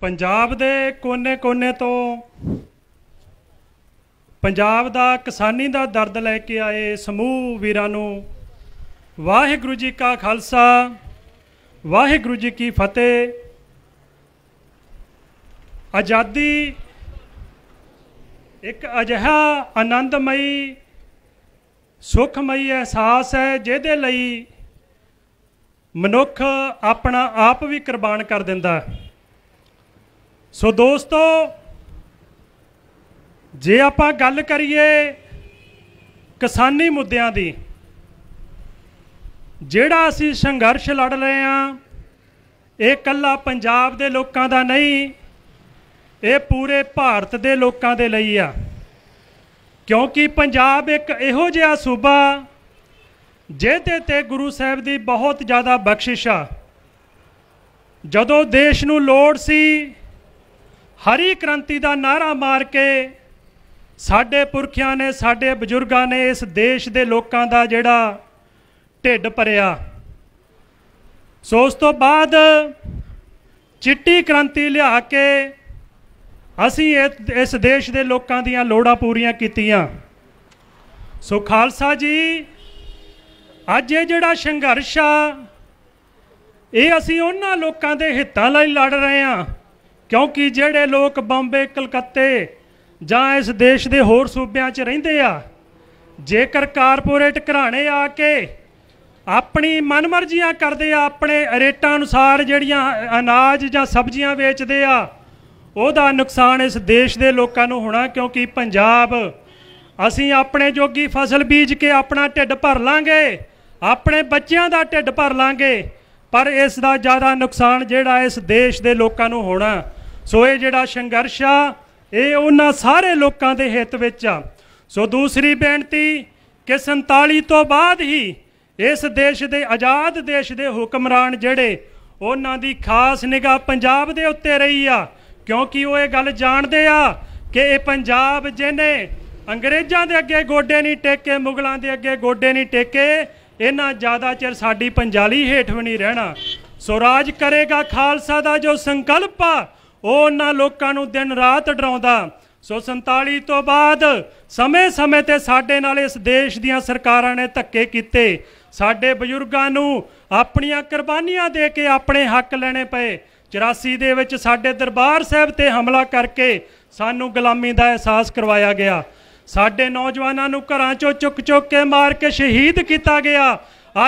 ਪੰਜਾਬ ਦੇ ਕੋਨੇ-ਕੋਨੇ ਤੋਂ ਪੰਜਾਬ ਦਾ ਕਿਸਾਨੀ ਦਾ ਦਰਦ ਲੈ ਕੇ ਆਏ ਸਮੂਹ ਵੀਰਾਂ ਨੂੰ ਵਾਹਿਗੁਰੂ ਜੀ ਕਾ ਖਾਲਸਾ ਵਾਹਿਗੁਰੂ ਜੀ ਕੀ ਫਤਿਹ ਆਜ਼ਾਦੀ ਇੱਕ ਅਜਿਹਾ ਆਨੰਦਮਈ ਸੁਖਮਈ ਅਹਿਸਾਸ ਹੈ ਜਿਹਦੇ ਲਈ ਮਨੁੱਖ ਆਪਣਾ ਆਪ ਵੀ ਕੁਰਬਾਨ ਕਰ ਦਿੰਦਾ ਹੈ ਸੋ ਦੋਸਤੋ ਜੇ ਆਪਾਂ ਗੱਲ ਕਰੀਏ ਕਿਸਾਨੀ ਮੁੱਦਿਆਂ ਦੀ ਜਿਹੜਾ ਅਸੀਂ ਸੰਘਰਸ਼ ਲੜ ਰਹੇ ਆ ਇਹ ਕੱਲਾ ਪੰਜਾਬ ਦੇ ਲੋਕਾਂ ਦਾ ਨਹੀਂ ਇਹ ਪੂਰੇ ਭਾਰਤ ਦੇ ਲੋਕਾਂ ਦੇ ਲਈ ਆ ਕਿਉਂਕਿ ਪੰਜਾਬ ਇੱਕ ਇਹੋ ਜਿਹਾ ਸੂਬਾ ਜਿਹਦੇ ਤੇ ਗੁਰੂ ਸਾਹਿਬ ਦੀ ਬਹੁਤ ਜ਼ਿਆਦਾ ਬਖਸ਼ਿਸ਼ ਆ ਜਦੋਂ ਦੇਸ਼ ਨੂੰ ਲੋੜ ਸੀ ਹਰੀ ਕ੍ਰਾਂਤੀ ਦਾ ਨਾਰਾ ਮਾਰ ਕੇ ਸਾਡੇ ਪੁਰਖਿਆਂ ਨੇ ਸਾਡੇ ਬਜ਼ੁਰਗਾਂ ਨੇ ਇਸ ਦੇਸ਼ ਦੇ ਲੋਕਾਂ ਦਾ ਜਿਹੜਾ ਢਿੱਡ ਭਰਿਆ ਸੋ ਉਸ ਤੋਂ ਬਾਅਦ ਚਿੱਟੀ ਕ੍ਰਾਂਤੀ ਲਿਆ ਕੇ ਅਸੀਂ ਇਸ ਦੇਸ਼ ਦੇ ਲੋਕਾਂ ਦੀਆਂ ਲੋੜਾਂ ਪੂਰੀਆਂ ਕੀਤੀਆਂ ਸੋ ਖਾਲਸਾ ਜੀ ਅੱਜ ਇਹ ਜਿਹੜਾ ਸੰਘਰਸ਼ ਆ ਇਹ ਅਸੀਂ ਉਹਨਾਂ ਲੋਕਾਂ ਦੇ ਹਿੱਤਾਂ ਲਈ ਲੜ ਰਹੇ ਹਾਂ ਕਿਉਂਕਿ ਜਿਹੜੇ ਲੋਕ ਬੰਬੇ ਕਲਕੱਤੇ ਜਾਂ ਇਸ ਦੇਸ਼ ਦੇ ਹੋਰ ਸੂਬਿਆਂ 'ਚ ਰਹਿੰਦੇ ਆ ਜੇਕਰ ਕਾਰਪੋਰੇਟ ਘਰਾਣੇ ਆ ਕੇ ਆਪਣੀ ਮਨਮਰਜ਼ੀਆਂ ਕਰਦੇ ਆ ਆਪਣੇ ਰੇਟਾਂ ਅਨੁਸਾਰ ਜਿਹੜੀਆਂ ਅਨਾਜ ਜਾਂ ਸਬਜ਼ੀਆਂ ਵੇਚਦੇ ਆ ਉਹਦਾ ਨੁਕਸਾਨ ਇਸ ਦੇਸ਼ ਦੇ ਲੋਕਾਂ ਨੂੰ ਹੋਣਾ ਕਿਉਂਕਿ ਪੰਜਾਬ ਅਸੀਂ ਆਪਣੇ ਜੋਗੀ ਫਸਲ ਬੀਜ ਕੇ ਆਪਣਾ ਢਿੱਡ ਭਰ ਲਾਂਗੇ ਆਪਣੇ ਬੱਚਿਆਂ ਦਾ ਢਿੱਡ ਭਰ ਲਾਂਗੇ ਪਰ ਇਸ ਦਾ ਜ਼ਿਆਦਾ ਨੁਕਸਾਨ ਜਿਹੜਾ ਇਸ ਦੇਸ਼ ਦੇ ਲੋਕਾਂ ਨੂੰ ਹੋਣਾ ਸੋ ਇਹ ਜਿਹੜਾ ਸੰਘਰਸ਼ ਆ ਇਹ ਉਹਨਾਂ ਸਾਰੇ ਲੋਕਾਂ ਦੇ ਹਿੱਤ ਵਿੱਚ ਆ ਸੋ ਦੂਸਰੀ ਬੇਨਤੀ ਕਿ 47 ਤੋਂ ਬਾਅਦ ਹੀ ਇਸ ਦੇਸ਼ ਦੇ ਆਜ਼ਾਦ ਦੇਸ਼ ਦੇ ਹੁਕਮਰਾਨ ਜਿਹੜੇ ਉਹਨਾਂ ਦੀ ਖਾਸ ਨਿਗਾਹ ਪੰਜਾਬ ਦੇ ਉੱਤੇ ਰਹੀ ਆ ਕਿਉਂਕਿ ਉਹ ਇਹ ਗੱਲ ਜਾਣਦੇ ਆ ਕਿ ਇਹ ਪੰਜਾਬ ਜਿਹਨੇ ਅੰਗਰੇਜ਼ਾਂ ਦੇ ਅੱਗੇ ਗੋਡੇ ਨਹੀਂ ਟੇਕੇ ਮੁਗਲਾਂ ਦੇ ਅੱਗੇ ਗੋਡੇ ਨਹੀਂ ਟੇਕੇ ਇਹਨਾਂ ਜ਼ਿਆਦਾ ਚਿਰ ਸਾਡੀ ਪੰਜਾਲੀ ਹੇਠ ਵੀ ਨਹੀਂ ਰਹਿਣਾ ਸੋ ਰਾਜ ਕਰੇਗਾ ਖਾਲਸਾ ਦਾ ਜੋ ਸੰਕਲਪ ਆ ਉਹ ਉਹਨਾਂ ਲੋਕਾਂ ਨੂੰ ਦਿਨ ਰਾਤ ਡਰਾਉਂਦਾ ਸੋ 47 ਤੋਂ ਬਾਅਦ ਸਮੇਂ-ਸਮੇਂ ਤੇ ਸਾਡੇ ਨਾਲ ਇਸ ਦੇਸ਼ ਦੀਆਂ ਸਰਕਾਰਾਂ ਨੇ ਧੱਕੇ ਕੀਤੇ ਸਾਡੇ ਬਜ਼ੁਰਗਾਂ ਨੂੰ ਆਪਣੀਆਂ ਕੁਰਬਾਨੀਆਂ ਦੇ ਕੇ ਆਪਣੇ ਹੱਕ ਲੈਣੇ ਪਏ 84 ਦੇ ਵਿੱਚ ਸਾਡੇ ਦਰਬਾਰ ਸਾਹਿਬ ਤੇ ਹਮਲਾ ਕਰਕੇ ਸਾਨੂੰ ਗੁਲਾਮੀ ਦਾ ਅਹਿਸਾਸ ਕਰਵਾਇਆ ਗਿਆ ਸਾਡੇ ਨੌਜਵਾਨਾਂ ਨੂੰ ਘਰਾਂ ਚੋਂ ਚੁੱਕ-ਚੁੱਕ ਕੇ ਮਾਰ ਕੇ ਸ਼ਹੀਦ ਕੀਤਾ ਗਿਆ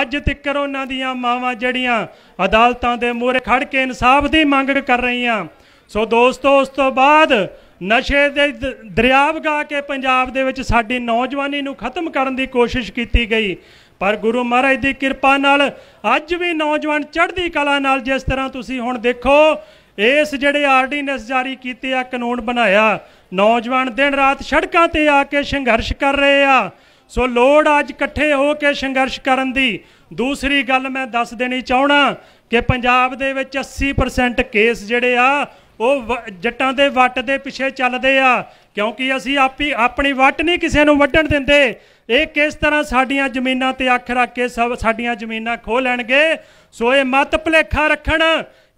ਅੱਜ ਤੱਕ ਉਹਨਾਂ ਦੀਆਂ ਮਾਵਾਂ ਜਿਹੜੀਆਂ ਅਦਾਲਤਾਂ ਦੇ ਮੂਹਰੇ ਖੜ ਕੇ ਇਨਸਾਫ ਦੀ ਮੰਗ ਕਰ ਰਹੀਆਂ ਸੋ ਦੋਸਤੋ ਉਸ ਤੋਂ ਬਾਅਦ ਨਸ਼ੇ ਦੇ ਦਰਿਆ ਵਗਾ ਕੇ ਪੰਜਾਬ ਦੇ ਵਿੱਚ ਸਾਡੀ ਨੌਜਵਾਨੀ ਨੂੰ ਖਤਮ ਕਰਨ ਦੀ ਕੋਸ਼ਿਸ਼ ਕੀਤੀ ਗਈ ਪਰ ਗੁਰੂ ਮਹਾਰਾਜ ਦੀ ਕਿਰਪਾ ਨਾਲ ਅੱਜ ਵੀ ਨੌਜਵਾਨ ਚੜ੍ਹਦੀ ਕਲਾ ਨਾਲ ਜਿਸ ਤਰ੍ਹਾਂ ਤੁਸੀਂ ਹੁਣ ਦੇਖੋ ਇਸ ਜਿਹੜੇ ਆਰਡੀਨੈਂਸ ਜਾਰੀ ਕੀਤੇ ਆ ਕਾਨੂੰਨ ਬਣਾਇਆ ਨੌਜਵਾਨ ਦਿਨ ਰਾਤ ਸੜਕਾਂ ਤੇ ਆ ਕੇ ਸੰਘਰਸ਼ ਕਰ ਰਹੇ ਆ ਸੋ ਲੋੜ ਅੱਜ ਇਕੱਠੇ ਹੋ ਕੇ ਸੰਘਰਸ਼ ਕਰਨ ਦੀ ਦੂਸਰੀ ਗੱਲ ਮੈਂ ਦੱਸ ਦੇਣੀ ਚਾਹਣਾ ਕਿ ਪੰਜਾਬ ਦੇ ਵਿੱਚ 80% ਕੇਸ ਜਿਹੜੇ ਆ ਉਹ ਜੱਟਾਂ ਦੇ ਵੱਟ ਦੇ ਪਿੱਛੇ ਚੱਲਦੇ ਆ ਕਿਉਂਕਿ ਅਸੀਂ ਆਪੀ ਆਪਣੀ ਵੱਟ ਨਹੀਂ ਕਿਸੇ ਨੂੰ ਵੱਢਣ ਦਿੰਦੇ ਇਹ ਕਿਸ ਤਰ੍ਹਾਂ ਸਾਡੀਆਂ ਜ਼ਮੀਨਾਂ ਤੇ ਅੱਖ ਰੱਖ ਕੇ ਸਾਡੀਆਂ ਜ਼ਮੀਨਾਂ ਖੋ ਲੈਣਗੇ ਸੋ ਇਹ ਮਤ ਭਲੇਖਾ ਰੱਖਣ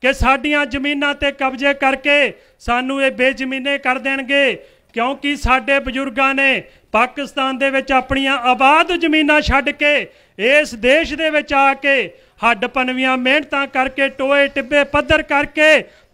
ਕਿ ਸਾਡੀਆਂ ਜ਼ਮੀਨਾਂ ਤੇ ਕਬਜ਼ੇ ਕਰਕੇ ਸਾਨੂੰ ਇਹ ਬੇਜ਼ਮੀਨੇ ਕਰ ਦੇਣਗੇ ਕਿਉਂਕਿ ਸਾਡੇ ਬਜ਼ੁਰਗਾਂ ਨੇ ਪਾਕਿਸਤਾਨ ਦੇ ਵਿੱਚ ਆਪਣੀਆਂ ਆਬਾਦ ਜ਼ਮੀਨਾਂ ਛੱਡ ਕੇ ਇਸ ਦੇਸ਼ ਦੇ ਵਿੱਚ ਆ ਕੇ ਹੱਡ ਪਨਵੀਆਂ ਮਿਹਨਤਾਂ ਕਰਕੇ ਟੋਏ ਟਿੱਬੇ ਪੱਧਰ ਕਰਕੇ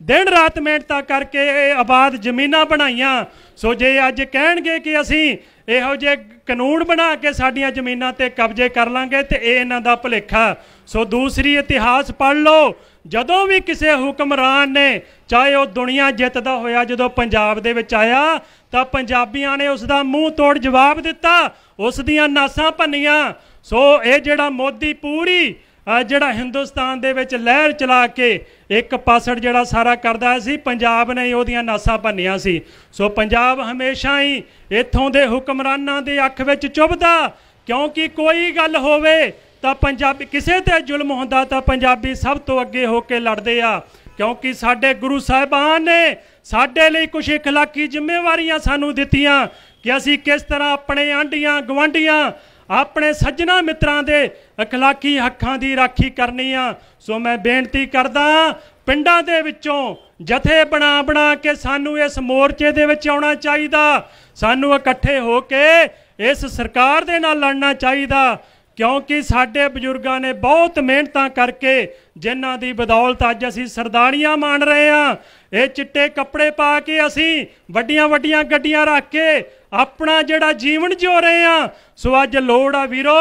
ਦਿਨ ਰਾਤ ਮਿਹਨਤਾਂ ਕਰਕੇ ਇਹ ਆਬਾਦ ਜ਼ਮੀਨਾਂ ਬਣਾਈਆਂ ਸੋ ਜੇ ਅੱਜ ਕਹਿਣਗੇ ਕਿ ਅਸੀਂ ਇਹੋ ਜੇ ਕਾਨੂੰਨ ਬਣਾ ਕੇ ਸਾਡੀਆਂ ਜ਼ਮੀਨਾਂ ਤੇ ਕਬਜ਼ੇ ਕਰ ਲਾਂਗੇ ਤੇ ਇਹ ਇਹਨਾਂ ਦਾ ਭੁਲੇਖਾ ਸੋ ਦੂਸਰੀ ਇਤਿਹਾਸ ਪੜ ਲਓ ਜਦੋਂ ਵੀ ਕਿਸੇ ਹੁਕਮਰਾਨ ਨੇ ਚਾਹੇ ਉਹ ਦੁਨੀਆ ਜਿੱਤਦਾ ਹੋਇਆ ਜਦੋਂ ਪੰਜਾਬ ਦੇ ਵਿੱਚ ਆਇਆ ਤਾਂ ਪੰਜਾਬੀਆਂ ਨੇ ਉਸ ਦਾ ਮੂੰਹ ਤੋੜ ਜਵਾਬ ਦਿੱਤਾ ਉਸ ਦੀਆਂ ਨਾਸਾਂ ਭੰਨੀਆਂ ਸੋ ਇਹ ਜਿਹੜਾ ਮੋਦੀ ਪੂਰੀ ਆ ਜਿਹੜਾ ਹਿੰਦੁਸਤਾਨ ਦੇ ਵਿੱਚ ਲਹਿਰ ਚਲਾ ਕੇ ਇੱਕ ਪਾਸੜ ਜਿਹੜਾ ਸਾਰਾ ਕਰਦਾ ਸੀ ਪੰਜਾਬ ਨੇ ਉਹਦੀਆਂ ਨਾਸਾਂ ਭੰਨੀਆਂ ਸੀ ਸੋ ਪੰਜਾਬ ਹਮੇਸ਼ਾ ਹੀ ਇੱਥੋਂ ਦੇ ਹੁਕਮਰਾਨਾਂ ਦੇ ਅੱਖ ਵਿੱਚ ਚੁਭਦਾ ਕਿਉਂਕਿ ਕੋਈ ਗੱਲ ਹੋਵੇ ਤਾਂ ਪੰਜਾਬੀ ਕਿਸੇ ਤੇ ਜ਼ੁਲਮ ਹੁੰਦਾ ਤਾਂ ਪੰਜਾਬੀ ਸਭ ਤੋਂ ਅੱਗੇ ਹੋ ਕੇ ਲੜਦੇ ਆ ਕਿਉਂਕਿ ਸਾਡੇ ਗੁਰੂ ਸਾਹਿਬਾਨ ਨੇ ਸਾਡੇ ਲਈ ਕੁਝ ਇਖਲਾਕੀ ਜ਼ਿੰਮੇਵਾਰੀਆਂ ਸਾਨੂੰ ਦਿੱਤੀਆਂ ਕਿ ਅਸੀਂ ਕਿਸ ਤਰ੍ਹਾਂ ਆਪਣੇ ਆਂਡੀਆਂ ਗਵਾਂਡੀਆਂ ਆਪਣੇ ਸੱਜਣਾ ਮਿੱਤਰਾਂ ਦੇ اخلاقی ਹੱਕਾਂ ਦੀ ਰਾਖੀ ਕਰਨੀ ਆ ਸੋ ਮੈਂ ਬੇਨਤੀ ਕਰਦਾ ਪਿੰਡਾਂ ਦੇ ਵਿੱਚੋਂ ਜਥੇ ਬਣਾ ਬਣਾ ਕੇ ਸਾਨੂੰ ਇਸ ਮੋਰਚੇ ਦੇ ਵਿੱਚ ਆਉਣਾ ਚਾਹੀਦਾ ਸਾਨੂੰ ਇਕੱਠੇ ਹੋ ਕੇ ਇਸ ਸਰਕਾਰ ਦੇ ਨਾਲ ਲੜਨਾ ਚਾਹੀਦਾ ਕਿਉਂਕਿ ਸਾਡੇ ਬਜ਼ੁਰਗਾਂ ਨੇ ਬਹੁਤ ਮਿਹਨਤਾਂ ਕਰਕੇ ਜਿਨ੍ਹਾਂ ਦੀ ਬਦੌਲਤ ਅੱਜ ਅਸੀਂ ਸਰਦਾਰੀਆਂ ਮਾਣ ਰਹੇ ਆ ਇਹ ਚਿੱਟੇ ਕੱਪੜੇ ਪਾ ਕੇ ਅਸੀਂ ਵੱਡੀਆਂ ਵੱਡੀਆਂ ਗੱਡੀਆਂ ਰੱਖ ਕੇ ਆਪਣਾ ਜਿਹੜਾ ਜੀਵਨ ਜਿਉ ਰਹੇ ਆ ਸੋ ਅੱਜ ਲੋੜ ਆ ਵੀਰੋ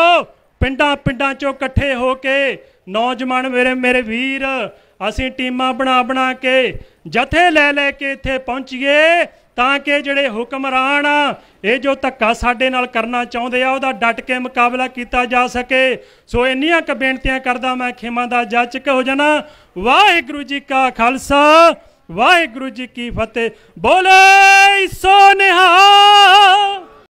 ਪਿੰਡਾਂ ਪਿੰਡਾਂ ਚੋਂ ਇਕੱਠੇ ਹੋ ਕੇ ਨੌਜਵਾਨ ਮੇਰੇ ਮੇਰੇ ਵੀਰ ਅਸੀਂ ਟੀਮਾਂ ਬਣਾ ਬਣਾ ਕੇ ਜਥੇ ਲੈ ਲੈ ਕੇ ਇੱਥੇ ਪਹੁੰਚੀਏ ਤਾਂ ਕਿ ਜਿਹੜੇ ਹੁਕਮਰਾਨ ਇਹ ਜੋ ਧੱਕਾ ਸਾਡੇ ਨਾਲ ਕਰਨਾ ਚਾਹੁੰਦੇ ਆ ਉਹਦਾ ਡਟ ਕੇ ਮੁਕਾਬਲਾ ਕੀਤਾ ਜਾ ਸਕੇ ਸੋ ਇੰਨੀਆਂ ਕ ਬੇਨਤੀਆਂ ਕਰਦਾ ਮੈਂ ਖੇਮਾ ਦਾ ਕਿ ਹੋ ਜਾਣਾ ਵਾਹਿਗੁਰੂ ਜੀ ਕਾ ਖਾਲਸਾ ਵਾਹਿਗੁਰੂ ਜੀ ਕੀ ਫਤਿਹ ਬੋਲੇ ਸੋ ਨਿਹਾਲ